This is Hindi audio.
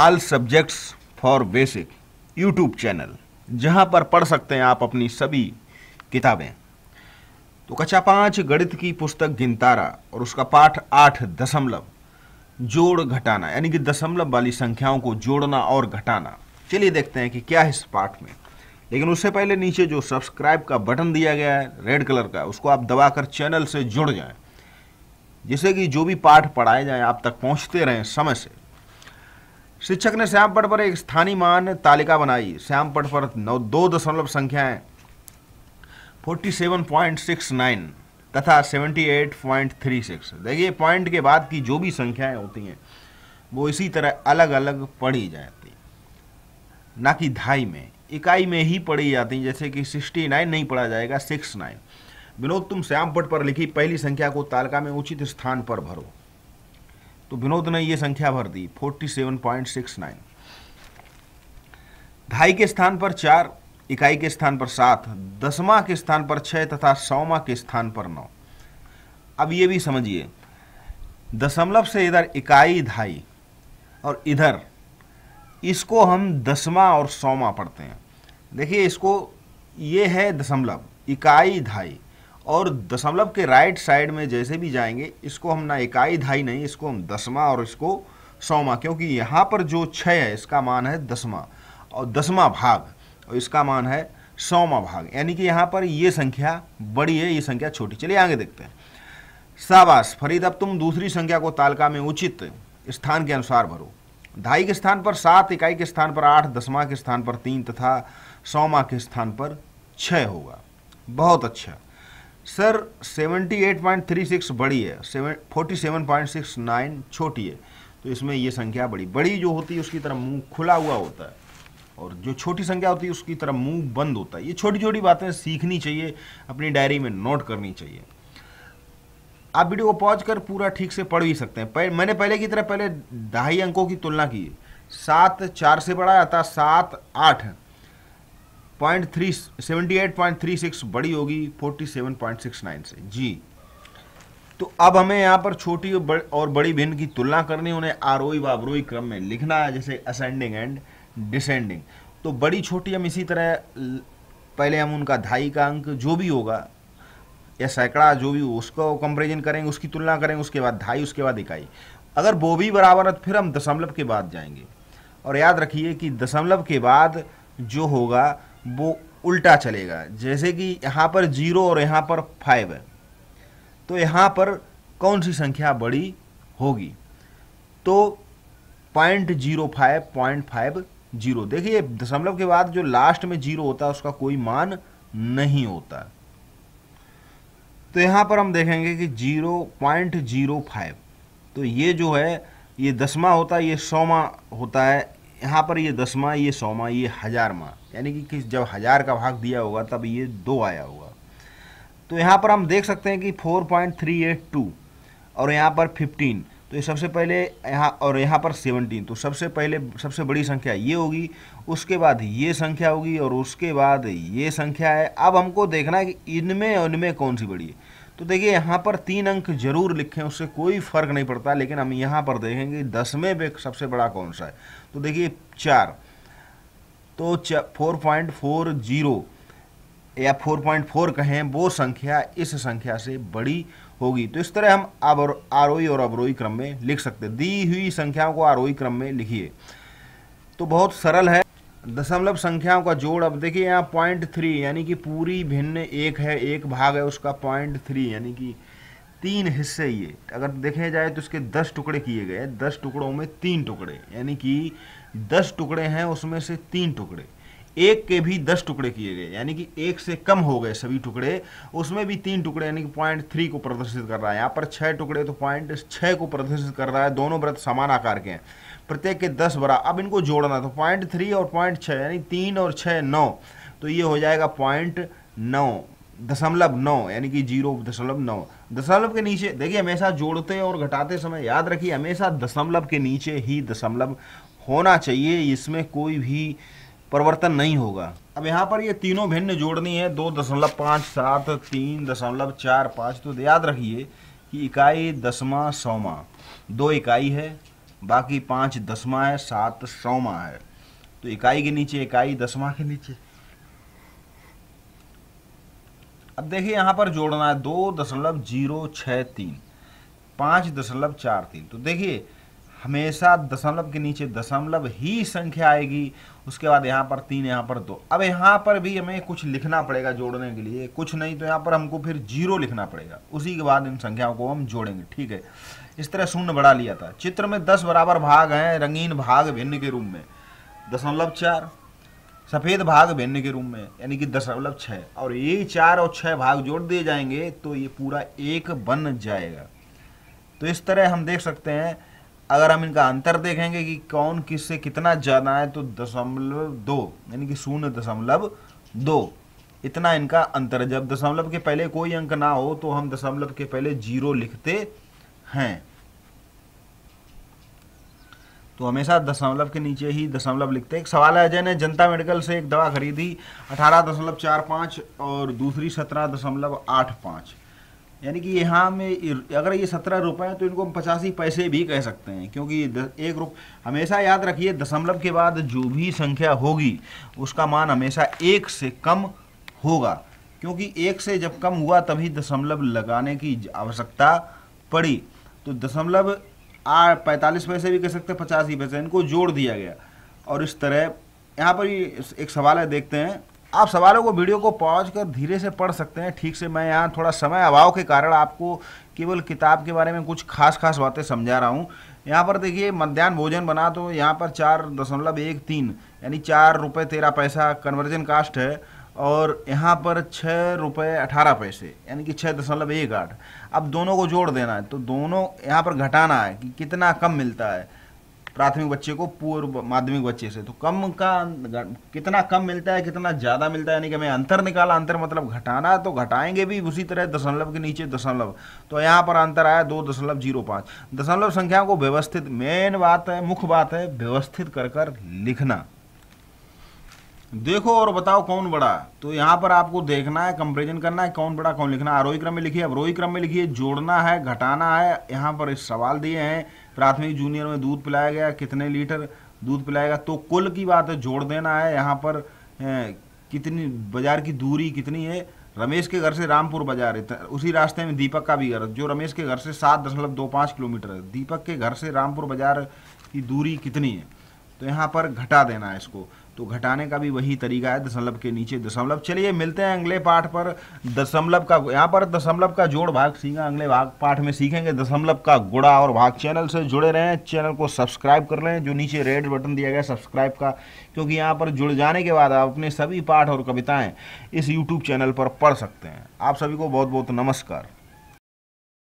all subjects for basic YouTube channel जहां पर पढ़ सकते हैं आप अपनी सभी किताबें तो कक्षा पाँच गणित की पुस्तक गिनतारा और उसका पाठ आठ दशमलव जोड़ घटाना यानी कि दशमलव वाली संख्याओं को जोड़ना और घटाना चलिए देखते हैं कि क्या है इस पाठ में लेकिन उससे पहले नीचे जो सब्सक्राइब का बटन दिया गया है रेड कलर का उसको आप दबाकर चैनल से जुड़ जाएं जिससे कि जो भी पाठ पढ़ाए जाएं आप तक पहुंचते रहें समय से शिक्षक ने श्याम पट पर एक स्थानीय मान तालिका बनाई श्याम पट पर नौ दो दशमलव संख्याएं 47.69 तथा 78.36 देखिए पॉइंट के बाद की जो भी संख्याएं होती हैं वो इसी तरह अलग अलग पढ़ी जाती ना कि ढाई में इकाई में ही पढ़ी जाती हैं जैसे कि 69 नहीं पढ़ा जाएगा 69 विनोद तुम श्याम पट पर लिखी पहली संख्या को तालिका में उचित स्थान पर भरो तो विनोद ने यह संख्या भर दी 47.69 ढाई के स्थान पर चार इकाई के स्थान पर सात दसवा के स्थान पर छह तथा सौवा के स्थान पर नौ अब ये भी समझिए दशमलव से इधर इकाई ढाई और इधर इसको हम दसवा और सौवा पढ़ते हैं देखिए इसको ये है दशमलव इकाई ढाई और दशमलव के राइट साइड में जैसे भी जाएंगे इसको हम ना इकाई ढाई नहीं इसको हम दसवा और इसको सौवा क्योंकि यहाँ पर जो छः है इसका मान है दसवा और दसवा भाग और इसका मान है सौवा भाग यानी कि यहाँ पर ये संख्या बड़ी है ये संख्या छोटी चलिए आगे देखते हैं शाबाश फरीद अब तुम दूसरी संख्या को तालिका में उचित स्थान के अनुसार भरो ढाई के स्थान पर सात इकाई के स्थान पर आठ दसवा के स्थान पर तीन तथा सौवा के स्थान पर छः होगा बहुत अच्छा सर 78.36 बड़ी है 47.69 छोटी है तो इसमें ये संख्या बड़ी बड़ी जो होती है उसकी तरह मुंह खुला हुआ होता है और जो छोटी संख्या होती है उसकी तरह मुंह बंद होता है ये छोटी छोटी बातें सीखनी चाहिए अपनी डायरी में नोट करनी चाहिए आप वीडियो को पॉज कर पूरा ठीक से पढ़ भी सकते हैं पह, मैंने पहले की तरह पहले ढाई अंकों की तुलना की सात चार से बड़ा आता सात आठ point three seventy eight point three six बड़ी होगी forty seven point six nine से जी तो अब हमें यहाँ पर छोटी और बड़ी भिन्न की तुलना करनी उन्हें आरोही व अवरोही क्रम में लिखना है जैसे असेंडिंग एंड डिसेंडिंग तो बड़ी छोटी हम इसी तरह पहले हम उनका ढाई का अंक जो भी होगा या सैकड़ा जो भी हो उसको कंपेरिजन करेंगे उसकी तुलना करेंगे उसके बाद ढाई उसके बाद इकाई अगर वो भी बराबर है तो फिर हम दशमलव के बाद जाएंगे और याद रखिए कि दशमलव के बाद जो होगा वो उल्टा चलेगा जैसे कि यहाँ पर जीरो और यहाँ पर फाइव है तो यहाँ पर कौन सी संख्या बड़ी होगी तो point zero five point five zero देखिए दशमलव के बाद जो लास्ट में जीरो होता है उसका कोई मान नहीं होता तो यहाँ पर हम देखेंगे कि जीरो पॉइंट जीरो फाइव तो ये जो है ये दसवा होता है ये सौवा होता है यहाँ पर ये दसवा ये सौवा ये हजारवा यानी कि किस जब हज़ार का भाग दिया होगा तब ये दो आया होगा तो यहाँ पर हम देख सकते हैं कि 4.382 और यहाँ पर 15 तो ये सबसे पहले यहाँ और यहाँ पर 17 तो सबसे पहले सबसे बड़ी संख्या ये होगी उसके बाद ये संख्या होगी और उसके बाद ये संख्या है अब हमको देखना है कि इनमें और इनमें कौन सी बड़ी है तो देखिए यहाँ पर तीन अंक जरूर लिखें उससे कोई फर्क नहीं पड़ता लेकिन हम यहाँ पर देखेंगे दसवें पे सबसे बड़ा कौन सा है तो देखिए चार तो फोर पॉइंट फोर जीरो या फोर पॉइंट फोर कहें वो संख्या इस संख्या से बड़ी होगी तो इस तरह हम अब आरोही और अवरोही क्रम में लिख सकते दी हुई संख्याओं को आरोही क्रम में लिखिए तो बहुत सरल है दशमलव संख्याओं का जोड़ अब देखिए यहाँ पॉइंट थ्री यानी कि पूरी भिन्न एक है एक भाग है उसका पॉइंट थ्री यानी कि तीन हिस्से ये अगर देखे जाए तो उसके दस टुकड़े किए गए दस टुकड़ों में तीन टुकड़े यानी कि दस टुकड़े हैं उसमें से तीन टुकड़े एक के भी दस टुकड़े किए गए यानी कि एक से कम हो गए सभी टुकड़े उसमें भी तीन टुकड़े यानी कि पॉइंट थ्री को प्रदर्शित कर रहा है यहाँ पर छः टुकड़े तो पॉइंट छः को प्रदर्शित कर रहा है दोनों व्रत समान आकार के हैं प्रत्येक के दस बरा अब इनको जोड़ना तो पॉइंट थ्री और पॉइंट छः यानी तीन और छः नौ तो ये हो जाएगा पॉइंट नौ दशमलव नौ यानी कि जीरो दशमलव नौ दशमलव के नीचे देखिए हमेशा जोड़ते और घटाते समय याद रखिए हमेशा दशमलव के नीचे ही दशमलव होना चाहिए इसमें कोई भी परिवर्तन नहीं होगा अब यहाँ पर ये तीनों भिन्न जोड़नी है दो दशमलव पाँच सात तीन दशमलव चार पाँच तो याद रखिए कि इकाई दसवा सौवा दो इकाई है बाकी पाँच दसवा है सात सौवा है तो इकाई के नीचे इकाई दसवा के नीचे अब देखिए यहाँ पर जोड़ना है दो दशमलव जीरो छः तीन पाँच दशमलव चार तीन तो देखिए हमेशा दशमलव के नीचे दशमलव ही संख्या आएगी उसके बाद यहाँ पर तीन यहाँ पर दो अब यहाँ पर भी हमें कुछ लिखना पड़ेगा जोड़ने के लिए कुछ नहीं तो यहाँ पर हमको फिर जीरो लिखना पड़ेगा उसी के बाद इन संख्याओं को हम जोड़ेंगे ठीक है इस तरह शून्य बढ़ा लिया था चित्र में दस बराबर भाग हैं रंगीन भाग भिन्न के रूप में दशमलव चार सफ़ेद भाग भिन्न के रूप में यानी कि दशमलव छः और ये चार और छः भाग जोड़ दिए जाएंगे तो ये पूरा एक बन जाएगा तो इस तरह हम देख सकते हैं अगर हम इनका अंतर देखेंगे कि कौन किससे कितना ज़्यादा है तो दशमलव दो यानी कि शून्य दशमलव दो इतना इनका अंतर है जब दशमलव के पहले कोई अंक ना हो तो हम दशमलव के पहले जीरो लिखते हैं तो हमेशा दशमलव के नीचे ही दशमलव लिखते हैं एक सवाल है अजय ने जनता मेडिकल से एक दवा खरीदी अठारह दशमलव चार पाँच और दूसरी सत्रह दशमलव आठ पाँच यानी कि यहाँ में अगर ये सत्रह रुपये हैं तो इनको हम पचासी पैसे भी कह सकते हैं क्योंकि एक रुप हमेशा याद रखिए दशमलव के बाद जो भी संख्या होगी उसका मान हमेशा एक से कम होगा क्योंकि एक से जब कम हुआ तभी दशमलव लगाने की आवश्यकता पड़ी तो दशमलव आ पैंतालीस पैसे भी कह सकते हैं पचासी पैसे इनको जोड़ दिया गया और इस तरह यहाँ पर एक सवाल है देखते हैं आप सवालों को वीडियो को पॉज कर धीरे से पढ़ सकते हैं ठीक से मैं यहाँ थोड़ा समय अभाव के कारण आपको केवल किताब के बारे में कुछ खास खास बातें समझा रहा हूँ यहाँ पर देखिए मध्यान्ह भोजन बना तो यहाँ पर चार दशमलव एक तीन यानी चार रुपये तेरह पैसा कन्वर्जन कास्ट है और यहाँ पर छः रुपये अठारह पैसे यानी कि छः दशमलव एक आठ अब दोनों को जोड़ देना है तो दोनों यहाँ पर घटाना है कि कितना कम मिलता है प्राथमिक बच्चे को पूर्व माध्यमिक बच्चे से तो कम का कितना कम मिलता है कितना ज़्यादा मिलता है यानी कि हमें अंतर निकाला अंतर मतलब घटाना तो घटाएंगे भी उसी तरह दशमलव के नीचे दशमलव तो यहाँ पर अंतर आया दो दशमलव जीरो पाँच दशमलव संख्या को व्यवस्थित मेन बात है मुख्य बात है व्यवस्थित कर कर लिखना देखो और बताओ कौन बड़ा तो यहाँ पर आपको देखना है कंपेरिजन करना है कौन बड़ा कौन लिखना आरोही क्रम में लिखिए अवरोही क्रम में लिखिए जोड़ना है घटाना है यहाँ पर इस सवाल दिए हैं प्राथमिक जूनियर में दूध पिलाया गया कितने लीटर दूध गया तो कुल की बात है जोड़ देना है यहाँ पर कितनी बाजार की दूरी कितनी है रमेश के घर से रामपुर बाजार है तो उसी रास्ते में दीपक का भी घर जो रमेश के घर से सात दशमलव दो पाँच किलोमीटर है दीपक के घर से रामपुर बाजार की दूरी कितनी है तो यहाँ पर घटा देना है इसको तो घटाने का भी वही तरीका है दशमलव के नीचे दशमलव चलिए मिलते हैं अगले पाठ पर दशमलव का यहाँ पर दशमलव का जोड़ भाग सीखा अगले भाग पाठ में सीखेंगे दशमलव का गुड़ा और भाग चैनल से जुड़े रहें चैनल को सब्सक्राइब कर लें जो नीचे रेड बटन दिया गया सब्सक्राइब का क्योंकि यहाँ पर जुड़ जाने के बाद आप अपने सभी पाठ और कविताएँ इस यूट्यूब चैनल पर पढ़ सकते हैं आप सभी को बहुत बहुत नमस्कार